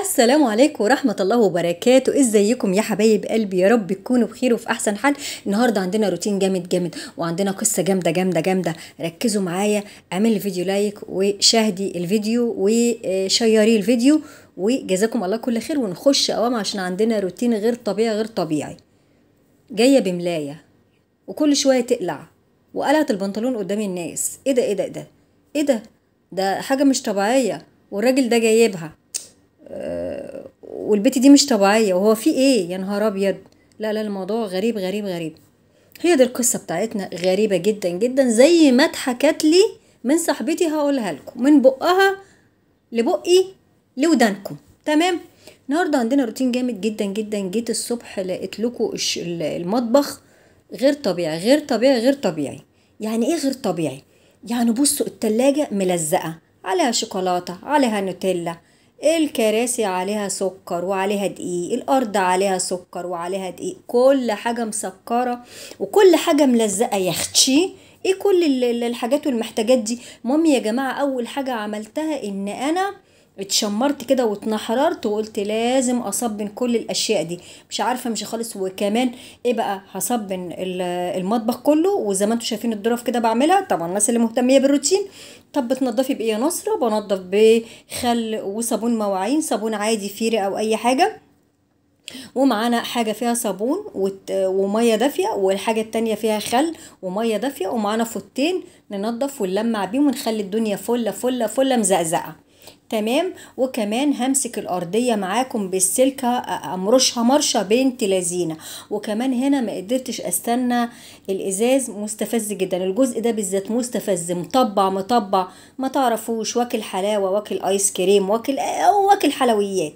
السلام عليكم ورحمة الله وبركاته ازيكم يا حبايب قلبي يا رب تكونوا بخير وفي احسن حال النهاردة عندنا روتين جامد جامد وعندنا قصة جامدة جامدة جامدة ركزوا معايا اعمل الفيديو لايك وشاهدي الفيديو وشيري الفيديو وجزاكم الله كل خير ونخش اوام عشان عندنا روتين غير طبيعي غير طبيعي جاية بملاية وكل شوية تقلع وقلعت البنطلون قدام الناس ايه ده ايه ده ايه ده ايه ده ده حاجة مش طبيعية والراجل ده جايبها والبت دي مش طبيعيه وهو في ايه يا نهار ابيض لا لا الموضوع غريب غريب غريب هي دي القصه بتاعتنا غريبه جدا جدا زي ما اتحكت لي من صاحبتي هقولها لكم من بقها لبقي لودانكم تمام النهارده عندنا روتين جامد جدا جدا جيت الصبح لقيت لكم المطبخ غير طبيعي غير طبيعي غير طبيعي يعني ايه غير طبيعي يعني بصوا التلاجة ملزقة عليها شوكولاتة عليها نوتيلا الكراسي عليها سكر وعليها دقيق الارض عليها سكر وعليها دقيق كل حاجه مسكره وكل حاجه ملزقه يا اختي ايه كل الحاجات والمحتاجات دي مامي يا جماعه اول حاجه عملتها ان انا اتشمرت كده واتنحررت وقلت لازم اصبن كل الاشياء دي مش عارفه مش خالص وكمان ايه بقى هصبن المطبخ كله وزي ما انتم شايفين الدرف كده بعملها طبعا الناس اللي مهتميه بالروتين طب بتنضفي بايه يا نصره بنضف بخل وصابون مواعين صابون عادي فيري او اي حاجه ومعانا حاجة فيها صابون ومية دافية والحاجة التانية فيها خل ومية دافية ومعانا فوتين ننضف ونلمع بيهم ونخلي الدنيا فلة فلة فلة مزقزقة تمام وكمان همسك الارضيه معاكم بالسلكه امرشها مرشه بنت لذينه وكمان هنا ما قدرتش استنى الازاز مستفز جدا الجزء ده بالذات مستفز مطبع مطبع ما تعرفوش واكل حلاوه واكل ايس كريم واكل او واكل حلويات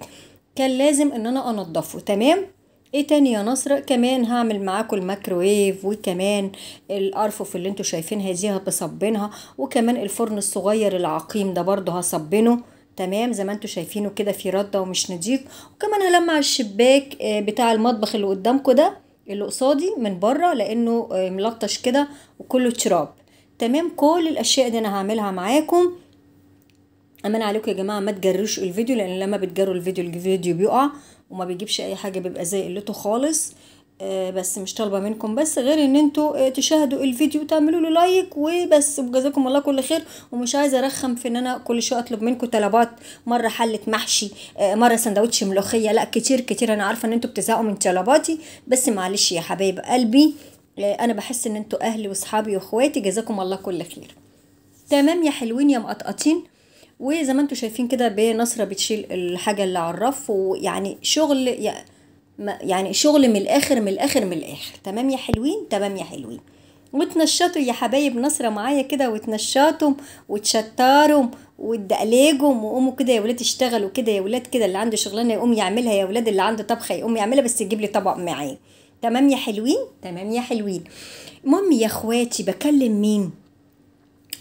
كان لازم ان انا انضفه تمام ايه تاني يا نصر كمان هعمل معاكم الميكروويف وكمان الارفف اللي انتوا شايفينها دي هتصبنها وكمان الفرن الصغير العقيم ده برضه هصبنه تمام زي ما انتم شايفينه كده في رده ومش نضيف وكمان هلمع الشباك آه، بتاع المطبخ اللي قدامكم ده اللي قصادي من بره لانه آه، ملطش كده وكله تراب تمام كل الاشياء دي انا هعملها معاكم امان عليكم يا جماعه ما تجروش الفيديو لان لما بتجروا الفيديو الفيديو بيقع وما بيجيبش اي حاجه بيبقى زي قلته خالص آه، بس مش طالبه منكم بس غير ان انتوا آه، تشاهدوا الفيديو وتعملوا له لايك وبس وجزاكم الله كل خير ومش عايزه ارخم في ان انا كل شويه اطلب منكم طلبات مره حله محشي آه، مره سندوتش ملوخيه لا كتير كتير انا عارفه ان انتوا بتزهقوا من طلباتي بس معلش يا حبايب قلبي انا بحس ان انتوا اهلي واصحابي واخواتي جزاكم الله كل خير تمام يا حلوين يا مقطقطين وزي ما انتوا شايفين كده بنصره بتشيل الحاجه اللي على الرف ويعني شغل يعني يعني شغل من الاخر من الاخر من الاخر تمام يا حلوين تمام يا حلوين وتنشطوا يا حبايب نصرة معايا كده وتنشطهم وتشطرهم وتدقلجهم وقوموا كده يا ولاد اشتغلوا كده يا ولاد كده اللي عنده شغلانه يقوم يعملها يا ولاد اللي عنده طبخه يقوم يعملها بس يجيب لي طبق معاه تمام يا حلوين تمام يا حلوين المهم يا اخواتي بكلم مين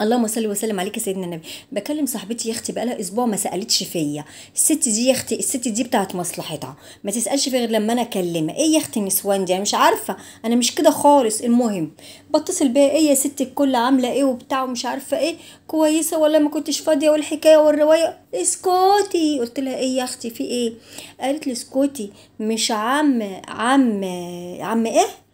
اللهم صل وسلم عليك يا سيدنا النبي بكلم صاحبتي يا اختي بقالها اسبوع ما سالتش فيا الست دي يا اختي الست دي بتاعت مصلحتها ما تسالش فيا غير لما انا اكلمها ايه يا اختي النسوان دي انا مش عارفه انا مش كده خالص المهم بتصل بيها ايه يا ست الكل عامله ايه وبتاع ومش عارفه ايه كويسه ولا ما كنتش فاضيه والحكايه والروايه اسكتي قلت لها ايه يا اختي في ايه قالت لي اسكتي مش عم عم عم ايه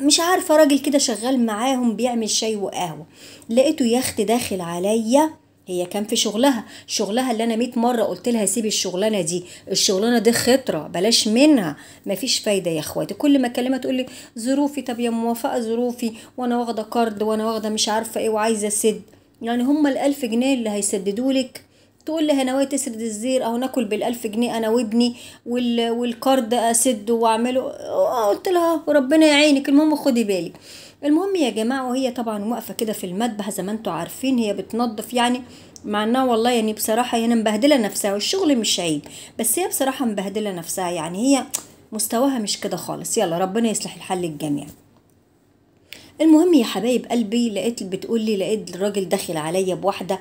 مش عارفة راجل كده شغال معاهم بيعمل شاي وقهوة لقيته يا اختي داخل عليا هي كان في شغلها شغلها اللي انا 100 مره قلت لها سيبي الشغلانه دي الشغلانه دي خطره بلاش منها مفيش فايده يا اخواتي كل ما اكلمها تقول لي ظروفي طب يا موافقه ظروفي وانا واخده كارد وانا واخده مش عارفه ايه وعايزه اسد يعني هم الألف جنيه اللي هيسددوا لك تقول لي هنوية تسرد الزير او ناكل بالالف جنيه انا وابني وال... والكارد اسده واعمله آه، قلت لها وربنا يعينك المهم خدي بالك المهم يا جماعه وهي طبعا واقفه كده في المذبح زي ما انتم عارفين هي بتنظف يعني مع انها والله يعني بصراحه هي مبهدله نفسها والشغل مش عيب بس هي بصراحه مبهدله نفسها يعني هي مستواها مش كده خالص يلا ربنا يصلح الحل للجميع المهم يا حبايب قلبي لقيت بتقول لي لقيت الراجل داخل عليا بواحده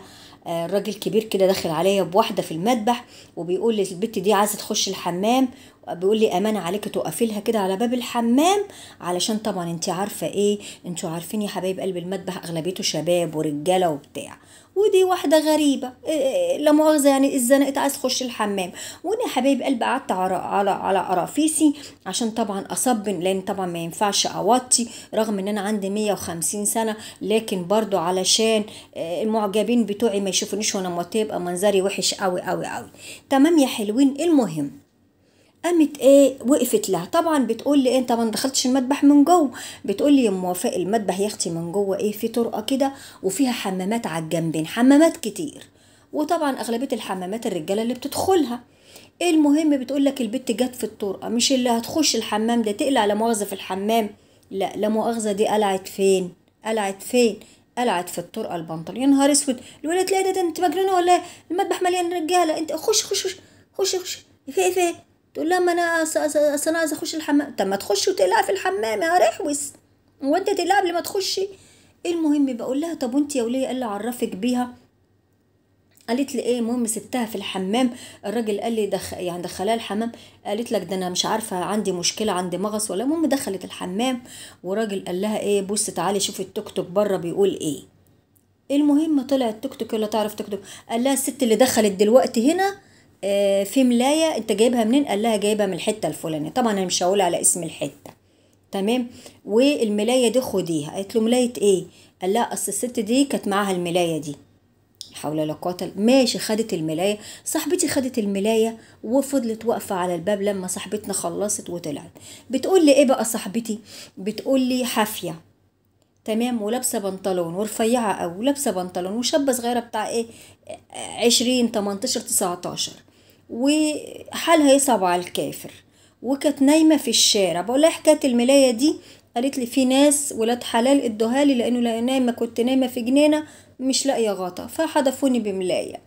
آه، راجل كبير كده داخل عليا بواحده في المذبح وبيقول للبت دي عايزه تخش الحمام بيقول لي امانه عليكي تقفلها لها كده على باب الحمام علشان طبعا انت عارفه ايه انتوا عارفين يا حبايب قلب المذبح اغلبيته شباب ورجاله وبتاع ودي واحده غريبه إيه، إيه، إيه، لا مؤاخذه يعني اتزنقت عايز تخش الحمام وانا يا حبايب قلب قعدت على على على قرافيسي عشان طبعا اصبن لان طبعا ما ينفعش اوطي رغم ان انا عندي 150 سنه لكن برضو علشان آه، المعجبين بتوعي ما يشوفونيش وانا موطيه يبقى منظري وحش قوي قوي قوي تمام يا حلوين المهم قامت ايه وقفت لها طبعا بتقول لي إيه، انت ما دخلتش المذبح من جوه بتقول لي موافق المذبح يا اختي من جوه ايه في طرقه كده وفيها حمامات على الجنبين حمامات كتير وطبعا اغلبيه الحمامات الرجاله اللي بتدخلها المهم بتقول لك البت جت في الطرقه مش اللي هتخش الحمام ده تقلع لا مؤاخذه في الحمام لا لا مؤاخذه دي قلعت فين قلعت فين قلعت في الطرقه البنطلون يا نهار اسود الولاد لا ده, انت مجنونه ولا المذبح مليان رجاله انت خش خش خش خش, خش. في إيه، في إيه؟ تقول لها ما انا انا عايزه اخش الحمام طب ما تخش وتقلع في الحمام يا رحوس هو انت تقلع قبل ما تخشي إيه المهم بقول لها طب وانت يا وليه قال لي عرفك بيها قالت لي ايه المهم سبتها في الحمام الراجل قال لي دخ... يعني دخلها الحمام قالت لك ده انا مش عارفه عندي مشكله عندي مغص ولا المهم دخلت الحمام وراجل قال لها ايه بص تعالي شوفي التوك توك بره بيقول ايه المهم طلع التوك توك ولا تعرف توك توك قال لها الست اللي دخلت دلوقتي هنا آه، في ملايه انت جايبها منين قال لها جايبها من الحته الفلانيه طبعا انا مش هقول على اسم الحته تمام والملايه دي خديها قالت له ملايه ايه قال لها اصل الست دي كانت معاها الملايه دي حول لا قوه ماشي خدت الملايه صاحبتي خدت الملايه وفضلت واقفه على الباب لما صاحبتنا خلصت وطلعت بتقول لي ايه بقى صاحبتي بتقول لي حافيه تمام ولابسه بنطلون ورفيعه قوي ولابسه بنطلون وشابه صغيره بتاع ايه عشرين 18 19 وحالها يصعب على الكافر وكانت نايمه في الشارع بقول لها حكايه الملايه دي قالت لي في ناس ولاد حلال ادوها لي لانه نايمه كنت نايمه في جنينه مش لاقيه غطا فحدفوني بملايه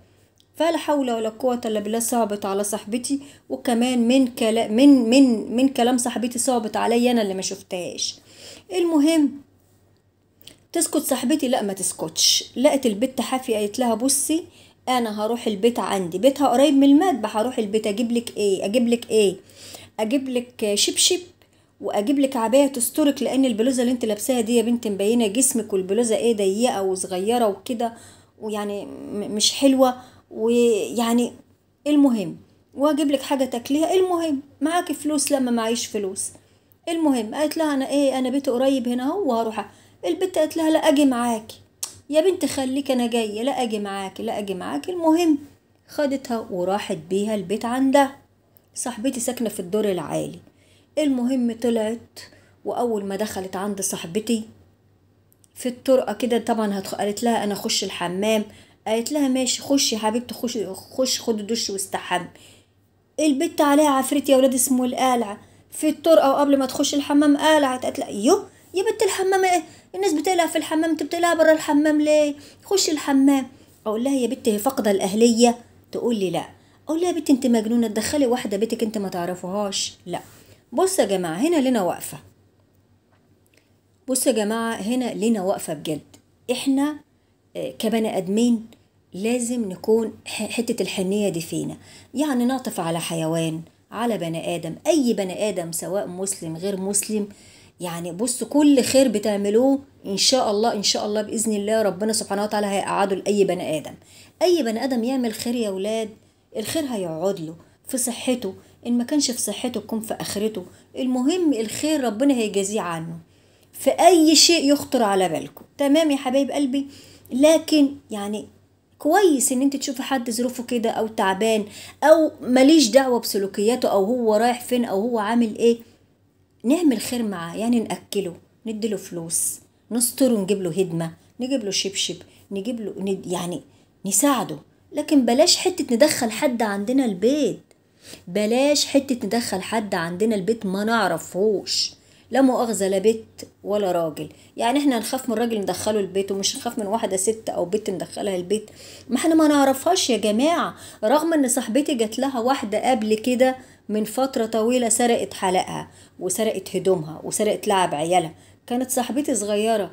فلا حول ولا قوة إلا بالله صعبت على صاحبتي وكمان من كلام من من من كلام صاحبتي صعبت عليا أنا اللي ما شفتهاش المهم تسكت صاحبتي لا ما تسكتش لقت البت حافي قالت لها بصي انا هروح البيت عندي بيتها قريب من المذبح هروح البيت اجيب لك ايه اجيب لك ايه اجيب لك شبشب واجيب لك عبايه تسترك لان البلوزه اللي انت لابساها دي يا بنت مبينه جسمك والبلوزه ايه ضيقه وصغيره وكده ويعني مش حلوه ويعني المهم واجيب لك حاجه تاكليها المهم معاكي فلوس لما معيش فلوس المهم قالت لها انا ايه انا بيتي قريب هنا اهو وهروح البت قالت لها لا اجي معاكي يا بنت خليك انا جايه لا اجي معاكي لا اجي معاكي المهم خدتها وراحت بيها البيت عندها صاحبتي ساكنه في الدور العالي المهم طلعت واول ما دخلت عند صاحبتي في الطرقه كده طبعا قالت لها انا اخش الحمام قالت لها ماشي خشي يا حبيبتي خشي خش خد دش واستحم البت عليها عفريت يا ولاد اسمه القلعه في الطرقه وقبل ما تخش الحمام قلعت قالت لها يو يا بنت الحمام إيه؟ الناس بتقلع في الحمام انت بتقلع بره الحمام ليه خش الحمام اقول لها يا بنت هي فاقده الاهليه تقول لي لا اقول لها يا بنت انت مجنونه تدخلي واحده بيتك انت ما تعرفهاش لا بص يا جماعه هنا لنا واقفه بصوا يا جماعه هنا لنا واقفه بجد احنا آه، كبني ادمين لازم نكون حته الحنيه دي فينا يعني نعطف على حيوان على بني ادم اي بني ادم سواء مسلم غير مسلم يعني بص كل خير بتعملوه ان شاء الله ان شاء الله باذن الله ربنا سبحانه وتعالى هيقعده لاي بني ادم اي بني ادم يعمل خير يا ولاد الخير هيقعد له في صحته ان ما كانش في صحته تكون في اخرته المهم الخير ربنا هيجازيه عنه في اي شيء يخطر على بالكم تمام يا حبايب قلبي لكن يعني كويس ان انت تشوفي حد ظروفه كده او تعبان او ماليش دعوه بسلوكياته او هو رايح فين او هو عامل ايه نعمل خير معاه يعني نأكله نديله فلوس نستره نجيب له هدمة نجيب له شبشب نجيب له ند... يعني نساعده لكن بلاش حتة ندخل حد عندنا البيت بلاش حتة ندخل حد عندنا البيت ما نعرفهوش لا مؤاخذة لا بيت ولا راجل يعني احنا هنخاف من راجل ندخله البيت ومش هنخاف من واحدة ست او بنت ندخلها البيت ما احنا ما نعرفهاش يا جماعة رغم ان صاحبتي جات لها واحدة قبل كده من فترة طويلة سرقت حلقها وسرقت هدومها وسرقت لعب عيالها كانت صاحبتي صغيرة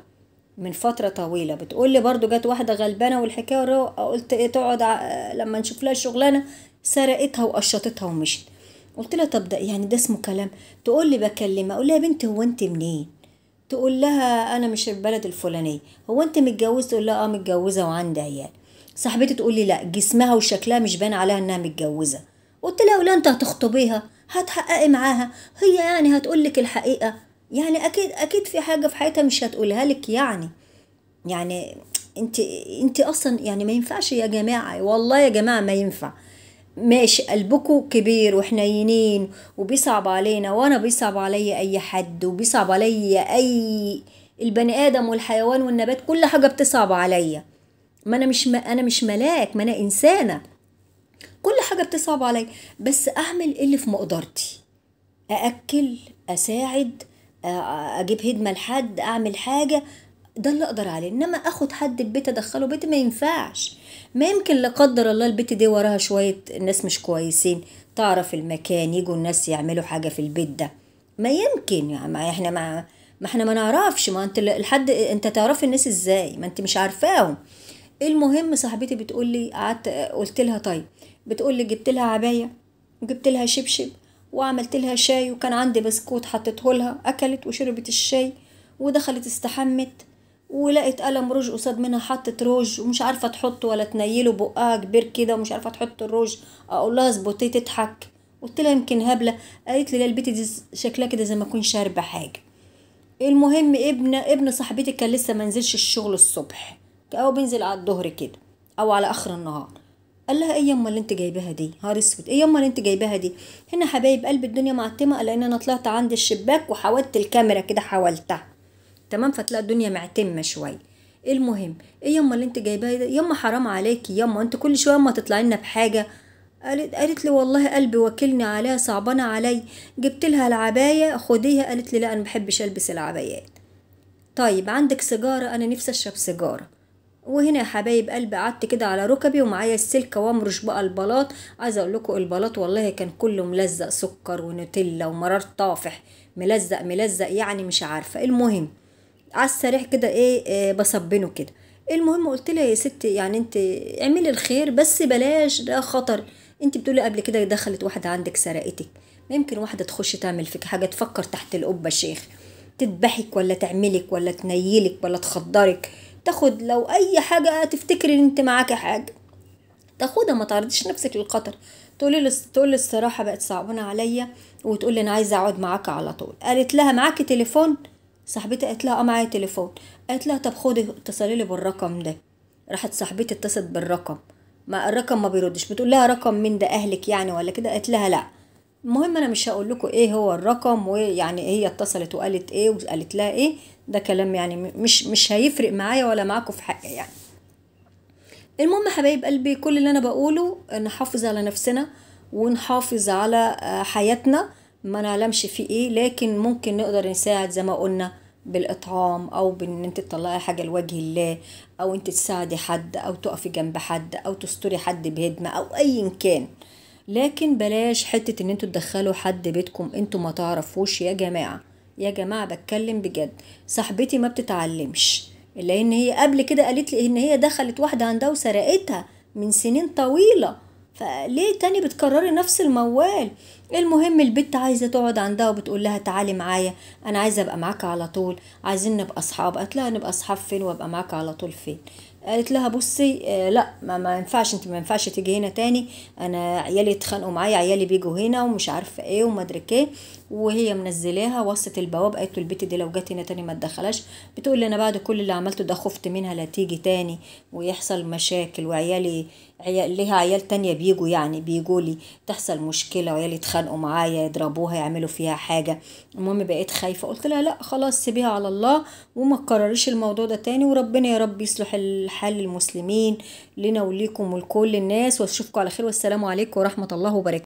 من فترة طويلة بتقول لي برضو جت واحدة غلبانة والحكاية قلت ايه تقعد ع... لما نشوف لها شغلانة سرقتها وقشطتها ومشت قلت لها طب ده يعني ده اسمه كلام تقول لي بكلمها اقول لها يا بنت هو انت منين تقول لها انا مش البلد الفلانيه هو انت متجوزه تقول لها اه متجوزه وعندي عيال صاحبتي تقول لي لا جسمها وشكلها مش باين عليها انها متجوزه قلت لها ولا انت هتخطبيها هتحققي معاها هي يعني هتقولك الحقيقه يعني اكيد اكيد في حاجه في حياتها مش هتقولها لك يعني يعني انت انت اصلا يعني ما ينفعش يا جماعه والله يا جماعه ما ينفع ماشي قلبكم كبير وحنينين وبيصعب علينا وانا بيصعب عليا اي حد وبيصعب عليا اي البني ادم والحيوان والنبات كل حاجه بتصعب عليا ما انا مش ما انا مش ملاك ما انا انسانه حاجة بتصعب عليا بس أعمل اللي في مقدرتي أأكل أساعد أجيب هدمة لحد أعمل حاجة ده اللي أقدر عليه إنما أخد حد البيت أدخله بيت ما ينفعش ما يمكن لا قدر الله البيت دي وراها شوية ناس مش كويسين تعرف المكان يجوا الناس يعملوا حاجة في البيت ده ما يمكن يعني ما احنا ما ما احنا ما نعرفش ما انت لحد انت تعرف الناس ازاي ما انت مش عارفاهم المهم صاحبتي بتقول لي قعدت قلت لها طيب بتقول لي جبت لها عبايه وجبت لها شبشب وعملت لها شاي وكان عندي بسكوت حطيته لها اكلت وشربت الشاي ودخلت استحمت ولقيت قلم روج قصاد منها حطت روج ومش عارفه تحطه ولا تنيله بقها كبير كده ومش عارفه تحط الروج اقول لها اظبطيه تضحك قلت لها يمكن هبله قالت لي لا البيت دي شكلها كده زي ما اكون شاربه حاجه المهم ابن ابن صاحبتي كان لسه منزلش الشغل الصبح او بينزل على الظهر كده او على اخر النهار قال لها ايه يما انت جايباها دي نهار اسود ايه يما انت جايباها دي هنا حبايب قلب الدنيا معتمه لان انا طلعت عند الشباك وحاولت الكاميرا كده حاولتها تمام فتلاقي الدنيا معتمه شويه إيه المهم ايه يما اللي انت جايباها دي يما حرام عليكي يما انت كل شويه اما تطلعي لنا بحاجه قالت قالت لي والله قلبي واكلني عليها صعبانه علي جبت لها العبايه خديها قالت لي لا انا ما بحبش البس العبايات طيب عندك سيجاره انا نفسي اشرب سيجاره وهنا يا حبايب قلبي قعدت كده على ركبي ومعايا السلكه وامرش بقى البلاط عايزه اقول لكم البلاط والله كان كله ملزق سكر ونوتيلا ومرار طافح ملزق ملزق يعني مش عارفه المهم على السريع كده ايه, آه بصبنه كده المهم قلت لها يا ست يعني انت اعملي الخير بس بلاش ده خطر انت بتقولي قبل كده دخلت واحده عندك سرقتك يمكن واحده تخش تعمل فيك حاجه تفكر تحت القبه شيخ تذبحك ولا تعملك ولا تنيلك ولا تخدرك تاخد لو اي حاجه تفتكري ان انت معاكي حاجه تاخدها ما تعرضيش نفسك للخطر تقولي تقول الصراحه بقت صعبانه عليا وتقولي انا عايزه اقعد معاك على طول قالت لها معاكي تليفون صاحبتي قالت لها اه معايا تليفون قالت لها طب خدي اتصلي لي بالرقم ده راحت صاحبتي اتصلت بالرقم ما الرقم ما بيردش بتقول لها رقم من ده اهلك يعني ولا كده قالت لها لا المهم انا مش هقول لكم ايه هو الرقم ويعني هي اتصلت وقالت ايه وقالت لها ايه ده كلام يعني مش مش هيفرق معايا ولا معاكم في حاجه يعني المهم حبايب قلبي كل اللي انا بقوله نحافظ على نفسنا ونحافظ على آه، حياتنا ما نعلمش في ايه لكن ممكن نقدر نساعد زي ما قلنا بالاطعام او بان انت تطلعي حاجه لوجه الله او انت تساعدي حد او تقفي جنب حد او تستري حد بهدمه او ايا كان لكن بلاش حته ان انتوا تدخلوا حد بيتكم انتوا ما تعرفوش يا جماعه يا جماعة بتكلم بجد صاحبتي ما بتتعلمش الا ان هي قبل كده قالت لي ان هي دخلت واحدة عندها وسرقتها من سنين طويلة فليه تاني بتكرري نفس الموال المهم البت عايزه تقعد عندها وبتقول لها تعالي معايا انا عايزه ابقى معاك على طول عايزين نبقى اصحاب قالت لها نبقى اصحاب فين وابقى معاك على طول فين قالت لها بصي آه لا ما, ما ينفعش انت ما ينفعش تيجي هنا تاني انا عيالي اتخانقوا معايا عيالي بيجوا هنا ومش عارفه ايه وما ادري ايه وهي منزلاها وصت البواب قالت له البيت دي لو جت هنا تاني ما تدخلهاش بتقول لي انا بعد كل اللي عملته ده خفت منها لا تيجي تاني ويحصل مشاكل وعيالي عيال ليها عيال تانية بيجوا يعني بيجوا لي تحصل مشكلة وعيالي يتخانقوا معايا يضربوها يعملوا فيها حاجة المهم بقيت خايفة قلت لها لا خلاص سيبيها على الله وما تكرريش الموضوع ده تاني وربنا يا رب يصلح الحال للمسلمين لنا وليكم ولكل الناس واشوفكم على خير والسلام عليكم ورحمة الله وبركاته